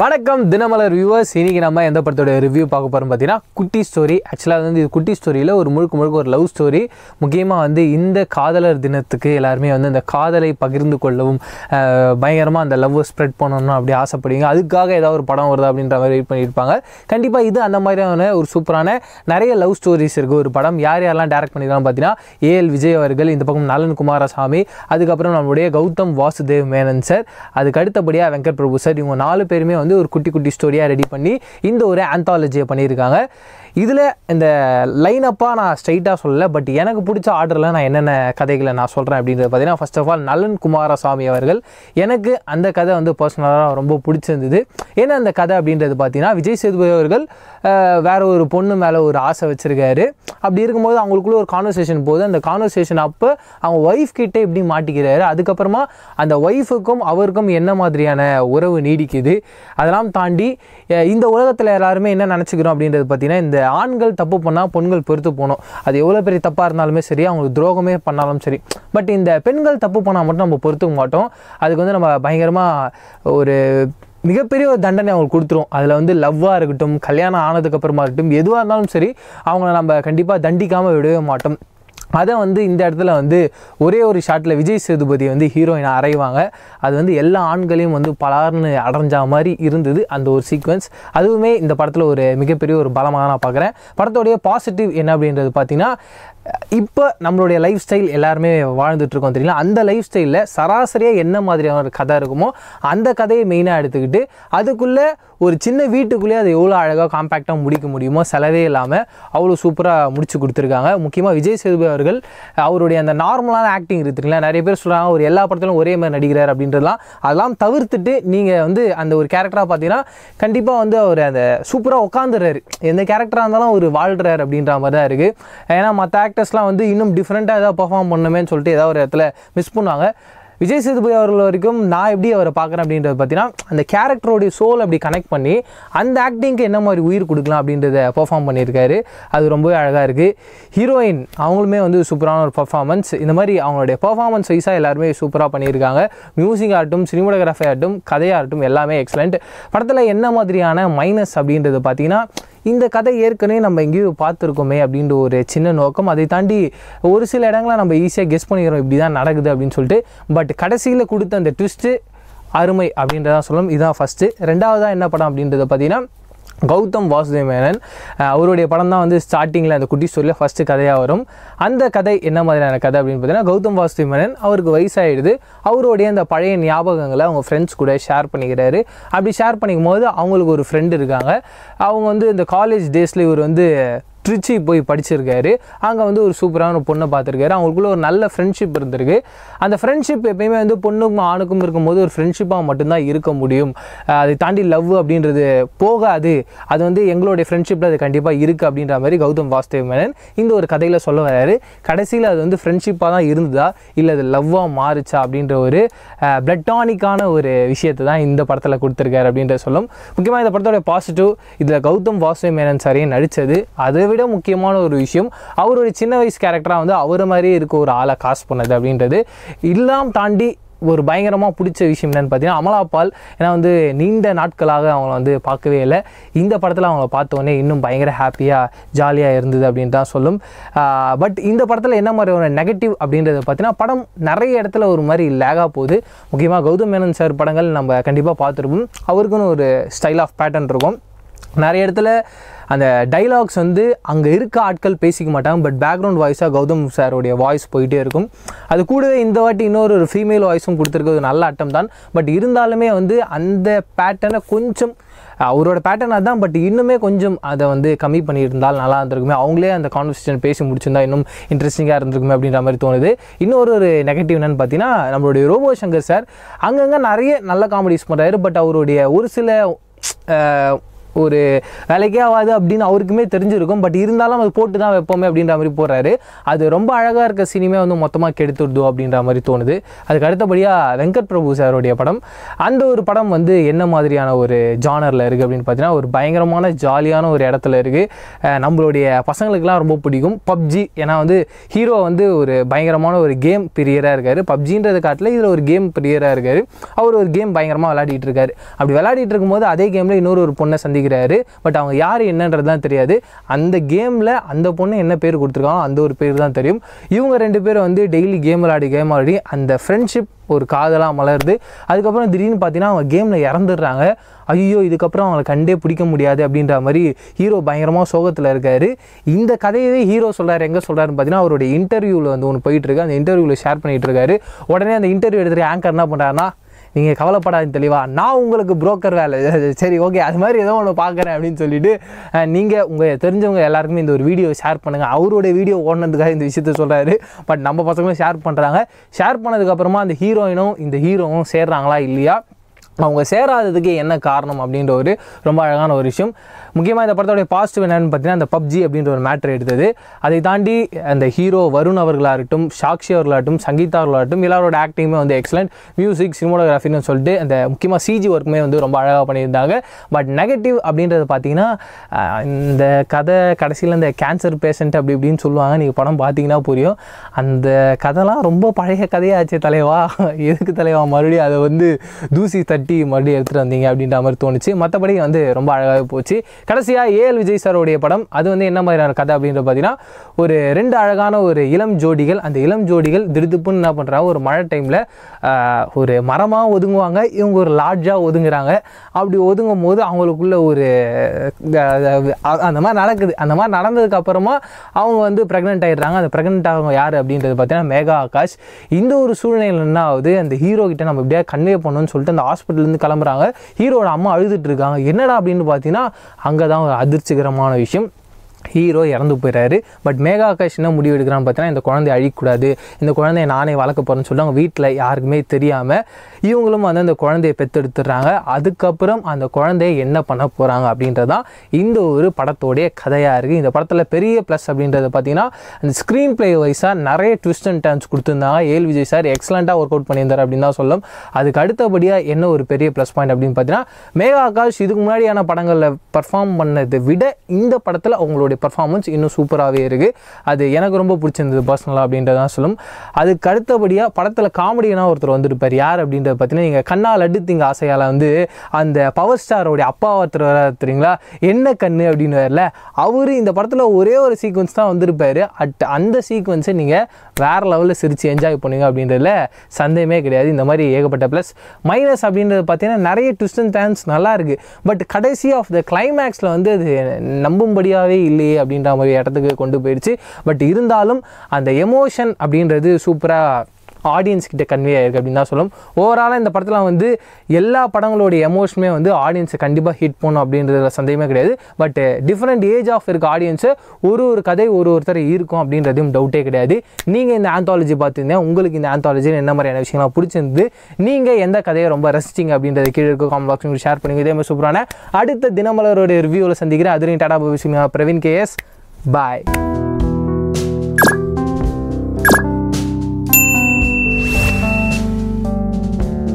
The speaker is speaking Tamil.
வணக்கம் தினமலர் வியூவர்ஸ் இன்றைக்கி நம்ம எந்த படத்தோட ரிவ்யூ பார்க்க போகிறோம் பார்த்தீங்கன்னா குட்டி ஸ்டோரி ஆக்சுவலாக வந்து இது குட்டி ஸ்டோரியில் ஒரு முழுக்க முழுக்க ஒரு லவ் ஸ்டோரி முக்கியமாக வந்து இந்த காதலர் தினத்துக்கு எல்லாருமே வந்து இந்த காதலை பகிர்ந்து கொள்ளவும் பயங்கரமாக அந்த லவ்வை ஸ்ப்ரெட் பண்ணணும் அப்படி ஆசைப்படுவீங்க அதுக்காக ஏதாவது ஒரு படம் வருது அப்படின்ற மாதிரி வெயிட் பண்ணியிருப்பாங்க கண்டிப்பாக இது அந்த மாதிரியான ஒரு சூப்பரான நிறைய லவ் ஸ்டோரிஸ் இருக்குது ஒரு படம் யார் யாரெல்லாம் டேரக்ட் பண்ணியிருக்காங்க பார்த்தீங்கன்னா ஏஎல் விஜய் அவர்கள் இந்த பக்கம் நலன் குமாரசாமி அதுக்கப்புறம் நம்மளுடைய கௌதம் வாசுதேவ் மேனன் சார் அதுக்கு அடுத்தபடியாக வெங்கட் பிரபு சார் இவங்க நாலு பேருமே வந்து வந்து ஒரு குட்டி குட்டி ஸ்டோரியாக ரெடி பண்ணி இந்த ஒரு ஆந்தாலஜியை பண்ணியிருக்காங்க இதில் இந்த அப்பாக நான் ஸ்ட்ரைட்டாக சொல்லலை பட் எனக்கு பிடிச்ச ஆர்டரில் நான் என்னென்ன கதைகளை நான் சொல்கிறேன் அப்படின்றது பார்த்தீங்கன்னா ஃபஸ்ட் ஆஃப் ஆல் நலன் குமாரசாமி அவர்கள் எனக்கு அந்த கதை வந்து பர்சனலாக ரொம்ப பிடிச்சிருந்தது ஏன்னா அந்த கதை அப்படின்றது பார்த்தீங்கன்னா விஜய் சேதுபதி அவர்கள் வேறு ஒரு பொண்ணு மேலே ஒரு ஆசை வச்சுருக்காரு அப்படி இருக்கும்போது அவங்களுக்குள்ள ஒரு கான்வர்சேஷன் போகுது அந்த கான்வர்சேஷன் அப்போ அவங்க ஒய்ஃப் கிட்டே இப்படி மாட்டிக்கிறாரு அதுக்கப்புறமா அந்த ஒய்ஃபுக்கும் அவருக்கும் என்ன மாதிரியான உறவு நீடிக்குது அதெல்லாம் தாண்டி இந்த உலகத்தில் எல்லாருமே என்ன நினச்சிக்கிறோம் அப்படின்றது பார்த்திங்கன்னா இந்த ஆண்கள் தப்பு பண்ணால் பொண்கள் பொறுத்து போகணும் அது எவ்வளோ பெரிய தப்பாக இருந்தாலுமே சரி அவங்களுக்கு துரோகமே பண்ணாலும் சரி பட் இந்த பெண்கள் தப்பு பண்ணால் மட்டும் நம்ம பொறுத்துக்க மாட்டோம் அதுக்கு வந்து நம்ம பயங்கரமாக ஒரு மிகப்பெரிய ஒரு தண்டனை அவங்களுக்கு கொடுத்துரும் அதில் வந்து லவ்வாக இருக்கட்டும் கல்யாணம் ஆனதுக்கப்புறமா இருக்கட்டும் எதுவாக இருந்தாலும் சரி அவங்கள நம்ம கண்டிப்பாக தண்டிக்காமல் விடவே மாட்டோம் அதை வந்து இந்த இடத்துல வந்து ஒரே ஒரு ஷாட்டில் விஜய் சேதுபதி வந்து ஹீரோயினை அரைவாங்க அது வந்து எல்லா ஆண்களையும் வந்து பலார்னு அடைஞ்சா மாதிரி இருந்தது அந்த ஒரு சீக்வன்ஸ் அதுவுமே இந்த படத்தில் ஒரு மிகப்பெரிய ஒரு பலமாக நான் பார்க்குறேன் படத்தோடைய பாசிட்டிவ் என்ன அப்படின்றது பார்த்திங்கன்னா இப்போ நம்மளுடைய லைஃப் ஸ்டைல் எல்லாருமே வாழ்ந்துட்டுருக்கோம் தெரியல அந்த லைஃப் ஸ்டைலில் சராசரியாக என்ன மாதிரியான ஒரு கதை இருக்குமோ அந்த கதையை மெயினாக எடுத்துக்கிட்டு அதுக்குள்ளே ஒரு சின்ன வீட்டுக்குள்ளேயே அதை எவ்வளோ அழகாக காம்பேக்டாக முடிக்க முடியுமோ செலவே இல்லாமல் அவ்வளோ சூப்பராக முடிச்சு கொடுத்துருக்காங்க முக்கியமாக விஜய் சேதுபதி அவர்கள் அவருடைய அந்த நார்மலான ஆக்டிங் இருக்குங்களா நிறைய பேர் சொல்கிறாங்க ஒரு எல்லா படத்திலும் ஒரே மாதிரி நடிக்கிறார் அப்படின்றதுலாம் அதெல்லாம் தவிர்த்துட்டு நீங்கள் வந்து அந்த ஒரு கேரக்டராக பார்த்தீங்கன்னா கண்டிப்பாக வந்து அவர் அந்த சூப்பராக உட்காந்துறாரு எந்த கேரக்டராக இருந்தாலும் அவர் வாழ்கிறார் அப்படின்ற மாதிரி தான் இருக்குது ஏன்னா மற்ற ஆக்டர்ஸ்லாம் வந்து இன்னும் டிஃப்ரெண்ட்டாக ஏதாவது பர்ஃபார்ம் பண்ணுமேன்னு சொல்லிட்டு ஏதாவது ஒரு இடத்துல மிஸ் பண்ணுவாங்க விஜய் சேதுபதி அவர்கள் வரைக்கும் நான் எப்படி அவரை பார்க்குறேன் அப்படின்றது பார்த்தீங்கன்னா அந்த கேரக்டரோடைய சோல் அப்படி கனெக்ட் பண்ணி அந்த ஆக்டிங்க்கு என்ன மாதிரி உயிர் கொடுக்கலாம் அப்படின்றத பர்ஃபார்ம் பண்ணியிருக்காரு அது ரொம்பவே அழகாக இருக்குது ஹீரோயின் அவங்களுமே வந்து சூப்பரான ஒரு பர்ஃபார்மன்ஸ் இந்த மாதிரி அவங்களுடைய பர்ஃபார்மன்ஸ் வைஸாக எல்லாருமே சூப்பராக பண்ணியிருக்காங்க மியூசிக் ஆகட்டும் சினிமோடகிராஃபி ஆகட்டும் கதையாகட்டும் எல்லாமே எக்ஸலண்ட் படத்தில் என்ன மாதிரியான மைனஸ் அப்படின்றது பார்த்தீங்கன்னா இந்த கதை ஏற்கனவே நம்ம எங்கேயும் பார்த்துருக்கோமே அப்படின்ற ஒரு சின்ன நோக்கம் அதை தாண்டி ஒரு சில இடங்களில் நம்ம ஈஸியாக கெஸ் பண்ணிக்கிறோம் இப்படி தான் நடக்குது அப்படின்னு சொல்லிட்டு பட் கடைசியில் கொடுத்த அந்த ட்விஸ்ட்டு அருமை அப்படின்றதான் சொல்லணும் இதுதான் ஃபஸ்ட்டு ரெண்டாவதாக என்ன படம் அப்படின்றத பார்த்தீங்கன்னா கௌதம் வாசுதேவ் மேனன் அவருடைய படம் தான் வந்து ஸ்டார்டிங்கில் அந்த குட்டி ஸ்டோரியில் ஃபஸ்ட்டு கதையாக வரும் அந்த கதை என்ன மாதிரியான கதை அப்படின்னு பார்த்தீங்கன்னா கௌதம் வாசுதேவ் மேனன் அவருக்கு வயசாகிடுது அவருடைய அந்த பழைய ஞாபகங்களை அவங்க ஃப்ரெண்ட்ஸ் கூட ஷேர் பண்ணிக்கிறாரு அப்படி ஷேர் பண்ணிக்கும் போது அவங்களுக்கு ஒரு ஃப்ரெண்டு இருக்காங்க அவங்க வந்து இந்த காலேஜ் டேஸில் இவர் வந்து ட்ரிச்சி போய் படிச்சிருக்காரு அங்கே வந்து ஒரு சூப்பரான பொண்ணை பார்த்துருக்காரு அவங்களுக்குள்ள ஒரு நல்ல ஃப்ரெண்ட்ஷிப் இருந்திருக்கு அந்த ஃப்ரெண்ட்ஷிப் எப்பயுமே வந்து பொண்ணுக்கும் ஆணுக்கும் இருக்கும்போது ஒரு ஃப்ரெண்ட்ஷிப்பாக மட்டும்தான் இருக்க முடியும் அதை தாண்டி லவ் அப்படின்றது போகாது அது வந்து எங்களுடைய ஃப்ரெண்ட்ஷிப்பில் அது கண்டிப்பாக இருக்குது அப்படின்ற மாதிரி கௌதம் வாஸ்தேவ் மேனன் இந்த ஒரு கதையில் சொல்ல வராரு கடைசியில் அது வந்து ஃப்ரெண்ட்ஷிப்பாக தான் இருந்ததா இல்லை அது லவ்வாக மாறுச்சா அப்படின்ற ஒரு பிளட்டானிக்கான ஒரு விஷயத்தை தான் இந்த படத்தில் கொடுத்துருக்காரு அப்படின்ற சொல்லும் முக்கியமாக இந்த படத்தோட பாசிட்டிவ் இதில் கௌதம் வாஸ்தேவ் மேனன் சாரையும் நடித்தது அதை விட முக்கியமான ஒரு விஷயம் அவருடைய சின்ன வயசு கேரக்டராக வந்து அவர் மாதிரியே இருக்க ஒரு ஆளை காஸ்ட் பண்ணது அப்படின்றது இல்லாமல் தாண்டி ஒரு பயங்கரமாக பிடிச்ச விஷயம் என்னென்னு பார்த்தீங்கன்னா அமலாபால் ஏன்னா வந்து நீண்ட நாட்களாக அவங்கள வந்து பார்க்கவே இல்லை இந்த படத்தில் அவங்கள பார்த்தோன்னே இன்னும் பயங்கர ஹாப்பியாக ஜாலியாக இருந்தது அப்படின்னு தான் சொல்லும் பட் இந்த படத்தில் என்ன மாதிரி ஒரு நெகட்டிவ் அப்படின்றத பார்த்தீங்கன்னா படம் நிறைய இடத்துல ஒரு மாதிரி லேகாக போகுது முக்கியமாக கௌதம் மேனன் சார் படங்கள் நம்ம கண்டிப்பாக பார்த்துருப்போம் அவருக்குன்னு ஒரு ஸ்டைல் ஆஃப் பேட்டர்ன் இருக்கும் நிறைய இடத்துல அந்த டைலாக்ஸ் வந்து அங்கே இருக்க ஆட்கள் பேசிக்க மாட்டாங்க பட் பேக்ரவுண்ட் வாய்ஸாக கௌதம் சாருடைய வாய்ஸ் போயிட்டே இருக்கும் அது கூடவே இந்த வாட்டி இன்னொரு ஒரு ஃபீமேல் வாய்ஸும் கொடுத்துருக்கிறது நல்ல அட்டம் தான் பட் இருந்தாலுமே வந்து அந்த பேட்டர்னை கொஞ்சம் அவரோட பேட்டர்னாக தான் பட் இன்னுமே கொஞ்சம் அதை வந்து கம்மி பண்ணியிருந்தால் நல்லா இருந்திருக்குமே அவங்களே அந்த கான்வர்சேஷன் பேசி முடிச்சிருந்தா இன்னும் இன்ட்ரெஸ்டிங்காக இருந்திருக்குமே அப்படின்ற மாதிரி தோணுது இன்னொரு ஒரு நெகட்டிவ் என்னென்னு பார்த்தீங்கன்னா நம்மளுடைய ரோபோ சங்கர் சார் அங்கங்கே நிறைய நல்ல காமெடிஸ் பண்ணுறாரு பட் அவருடைய ஒரு சில ஒரு வேலைக்கே ஆகாது அப்படின்னு அவருக்குமே தெரிஞ்சிருக்கும் பட் இருந்தாலும் அது போட்டு தான் வைப்போமே அப்படின்ற மாதிரி போடுறாரு அது ரொம்ப அழகாக இருக்க சினிமே வந்து மொத்தமாக கெடுத்துடுது அப்படின்ற மாதிரி தோணுது அதுக்கு அடுத்தபடியாக வெங்கட் பிரபு சாருடைய படம் அந்த ஒரு படம் வந்து என்ன மாதிரியான ஒரு ஜானரில் இருக்குது அப்படின்னு பார்த்தீங்கன்னா ஒரு பயங்கரமான ஜாலியான ஒரு இடத்துல இருக்குது நம்மளுடைய பசங்களுக்கெல்லாம் ரொம்ப பிடிக்கும் பப்ஜி ஏன்னா வந்து ஹீரோ வந்து ஒரு பயங்கரமான ஒரு கேம் பிரியராக இருக்கார் பப்ஜின்றது காட்டில் இதில் ஒரு கேம் பிரியராக இருக்கார் அவர் ஒரு கேம் பயங்கரமாக விளையாடிட்டு இருக்காரு அப்படி விளையாடிட்டு இருக்கும்போது அதே கேமில் இன்னொரு ஒரு பொண்ணை சந்திக்க நினைக்கிறாரு பட் அவங்க யார் என்னன்றது தான் தெரியாது அந்த கேமில் அந்த பொண்ணு என்ன பேர் கொடுத்துருக்காங்களோ அந்த ஒரு பேர் தான் தெரியும் இவங்க ரெண்டு பேரும் வந்து டெய்லி கேம் விளாடி கேம் விளாடி அந்த ஃப்ரெண்ட்ஷிப் ஒரு காதலாக மலருது அதுக்கப்புறம் திடீர்னு பார்த்தீங்கன்னா அவங்க கேமில் இறந்துடுறாங்க ஐயோ இதுக்கப்புறம் அவங்களை கண்டே பிடிக்க முடியாது அப்படின்ற மாதிரி ஹீரோ பயங்கரமாக சோகத்தில் இருக்கார் இந்த கதையவே ஹீரோ சொல்கிறார் எங்கே சொல்கிறாருன்னு பார்த்தீங்கன்னா அவருடைய இன்டர்வியூவில் வந்து ஒன்று போயிட்டுருக்கு அந்த இன்டர்வியூவில் ஷேர் பண்ணிகிட்டு இருக்காரு உடனே அந்த இன்டர்வியூ எடுத்துகிட்டு ஆங்கர் என்ன பண்ணுறாருன்னா நீங்கள் கவலைப்படாதீங்க தெளிவாக நான் உங்களுக்கு புரோக்கர் வேலை சரி ஓகே அது மாதிரி ஏதோ ஒன்று பார்க்குறேன் அப்படின்னு சொல்லிட்டு நீங்கள் உங்கள் தெரிஞ்சவங்க எல்லாருக்குமே இந்த ஒரு வீடியோ ஷேர் பண்ணுங்கள் அவருடைய வீடியோ ஓடினதுக்காக இந்த விஷயத்த சொல்கிறாரு பட் நம்ம பசங்களும் ஷேர் பண்ணுறாங்க ஷேர் பண்ணதுக்கப்புறமா அந்த ஹீரோயினும் இந்த ஹீரோவும் சேர்றாங்களா இல்லையா அவங்க சேராததுக்கு என்ன காரணம் அப்படின்ற ஒரு ரொம்ப அழகான ஒரு விஷயம் முக்கியமாக இந்த படத்தோடைய பாசிட்டிவ் என்னென்னு பார்த்தீங்கன்னா அந்த பப்ஜி அப்படின்ற ஒரு மேட்ரு எடுத்தது அதை தாண்டி அந்த ஹீரோ வருண் அவர்களாகட்டும் சாக்ஷி அவர்களாகட்டும் சங்கீதா அவர்களாகட்டும் எல்லாரோட ஆக்டிங்குமே வந்து எக்ஸலண்ட் மியூசிக் சினிமோகிராஃபின்னு சொல்லிட்டு அந்த முக்கியமாக சிஜி ஒர்க்குமே வந்து ரொம்ப அழகாக பண்ணியிருந்தாங்க பட் நெகட்டிவ் அப்படின்றது பார்த்தீங்கன்னா இந்த கதை கடைசியில் இந்த கேன்சர் பேஷண்ட் அப்படி இப்படின்னு சொல்லுவாங்க நீங்கள் படம் பார்த்தீங்கன்னா புரியும் அந்த கதைலாம் ரொம்ப பழைய கதையாச்சு தலைவா எதுக்கு தலைவா மறுபடியும் அதை வந்து தூசி தட்டி வெட்டி மறுபடியும் எடுத்துகிட்டு வந்தீங்க அப்படின்ற மாதிரி தோணுச்சு மற்றபடி வந்து ரொம்ப அழகாக போச்சு கடைசியாக ஏஎல் விஜய் சாரோடைய படம் அது வந்து என்ன மாதிரியான கதை அப்படின்றது பார்த்தீங்கன்னா ஒரு ரெண்டு அழகான ஒரு இளம் ஜோடிகள் அந்த இளம் ஜோடிகள் திருதுப்புன்னு என்ன பண்ணுறாங்க ஒரு மழை டைமில் ஒரு மரமாக ஒதுங்குவாங்க இவங்க ஒரு லாட்ஜாக ஒதுங்குறாங்க அப்படி ஒதுங்கும் போது அவங்களுக்குள்ள ஒரு அந்த மாதிரி நடக்குது அந்த மாதிரி நடந்ததுக்கு அப்புறமா அவங்க வந்து ப்ரெக்னென்ட் ஆகிடுறாங்க அந்த ப்ரெக்னென்ட் ஆகவங்க யார் அப்படின்றது பார்த்தீங்கன்னா மேகா ஆகாஷ் இந்த ஒரு சூழ்நிலையில் என்ன ஆகுது அந்த ஹீரோ கிட்ட நம்ம எப்படியா கன்வே பண்ணணும்னு சொல்லிட்டு அந்த ஹாஸ்பிட்டல் ஹாஸ்பிட்டல்லேருந்து கிளம்புறாங்க ஹீரோட அம்மா அழுதுட்டு இருக்காங்க என்னடா அப்படின்னு பார்த்தீங்கன்னா அங்கே தான் ஒரு அதிர்ச்சிகரமான விஷயம் ஹீரோ இறந்து போயிடுறாரு பட் மேகா ஆகாஷ் என்ன முடிவு எடுக்கிறான்னு பார்த்தீங்கன்னா இந்த குழந்தைய அழிக்கூடாது இந்த குழந்தைய நானே வளர்க்க போகிறேன்னு சொல்லி அவங்க வீட்டில் யாருக்குமே தெரியாமல் இவங்களும் வந்து அந்த குழந்தையை பெற்றெடுத்துடுறாங்க அதுக்கப்புறம் அந்த குழந்தைய என்ன பண்ண போகிறாங்க அப்படின்றதான் இந்த ஒரு படத்தோடைய கதையாக இருக்குது இந்த படத்தில் பெரிய ப்ளஸ் அப்படின்றது பார்த்தீங்கன்னா அந்த ஸ்க்ரீன் ப்ளே வைஸாக நிறைய ட்விஸ்ட் அண்ட் டர்ன்ஸ் கொடுத்துருந்தாங்க ஏல் விஜய் சார் எக்ஸலண்ட்டாக ஒர்க் அவுட் பண்ணியிருந்தார் அப்படின்னு தான் சொல்லும் அதுக்கு அடுத்தபடியாக என்ன ஒரு பெரிய ப்ளஸ் பாயிண்ட் அப்படின்னு பார்த்தீங்கன்னா மேகா ஆகாஷ் இதுக்கு முன்னாடியான படங்களில் பர்ஃபார்ம் பண்ணதை விட இந்த படத்தில் அவங்களுடைய அவங்களுடைய பர்ஃபார்மன்ஸ் இன்னும் சூப்பராகவே இருக்குது அது எனக்கு ரொம்ப பிடிச்சிருந்தது பர்சனலாக தான் சொல்லும் அதுக்கு அடுத்தபடியாக படத்தில் காமெடியனாக ஒருத்தர் வந்துருப்பார் யார் அப்படின்றத பார்த்தீங்கன்னா நீங்கள் கண்ணால் லட்டு திங்க ஆசையால் வந்து அந்த பவர் ஸ்டாரோடைய அப்பா ஒருத்தர் தெரியுங்களா என்ன கண்ணு அப்படின்னு வரல அவர் இந்த படத்தில் ஒரே ஒரு சீக்வன்ஸ் தான் வந்திருப்பார் அட் அந்த சீக்வன்ஸை நீங்கள் வேறு லெவலில் சிரித்து என்ஜாய் பண்ணுங்க அப்படின்றதுல சந்தேகமே கிடையாது இந்த மாதிரி ஏகப்பட்ட ப்ளஸ் மைனஸ் அப்படின்றது பார்த்தீங்கன்னா நிறைய ட்விஸ்ட் அண்ட் டேர்ன்ஸ் நல்லா இருக்குது பட் கடைசி ஆஃப் த கிளைமேக்ஸில் வந்து அது நம்பும்படியாகவே இல்லையே அப்படின்ற மாதிரி இடத்துக்கு கொண்டு போயிடுச்சு பட் இருந்தாலும் அந்த எமோஷன் அப்படின்றது சூப்பராக ஆடியன்ஸ் கிட்ட கன்வே ஆயிருக்கு அப்படின்னு தான் சொல்லும் ஓவராலாக இந்த படத்தில் வந்து எல்லா படங்களுடைய எமோஷனுமே வந்து ஆடியன்ஸை கண்டிப்பாக ஹிட் பண்ணும் அப்படின்றதுல சந்தேகமே கிடையாது பட் டிஃப்ரெண்ட் ஏஜ் ஆஃப் இருக்க ஆடியன்ஸு ஒரு ஒரு கதை ஒரு ஒருத்தர் இருக்கும் அப்படின்றதையும் டவுட்டே கிடையாது நீங்கள் இந்த ஆந்தாலஜி பார்த்துருந்தேன் உங்களுக்கு இந்த ஆந்தாலஜியில் என்ன மாதிரியான விஷயங்கள்லாம் பிடிச்சிருந்து நீங்கள் எந்த கதையை ரொம்ப ரசிச்சிங்க அப்படின்றத கீழே இருக்க காமெண்ட் பாக்ஸ் ஷேர் பண்ணுங்க இதே மாதிரி சூப்பரான அடுத்த தினமலருடைய ரிவ்யூவில் சந்திக்கிறேன் அதுலேயும் டாடா பிரவீன் கே எஸ் பாய்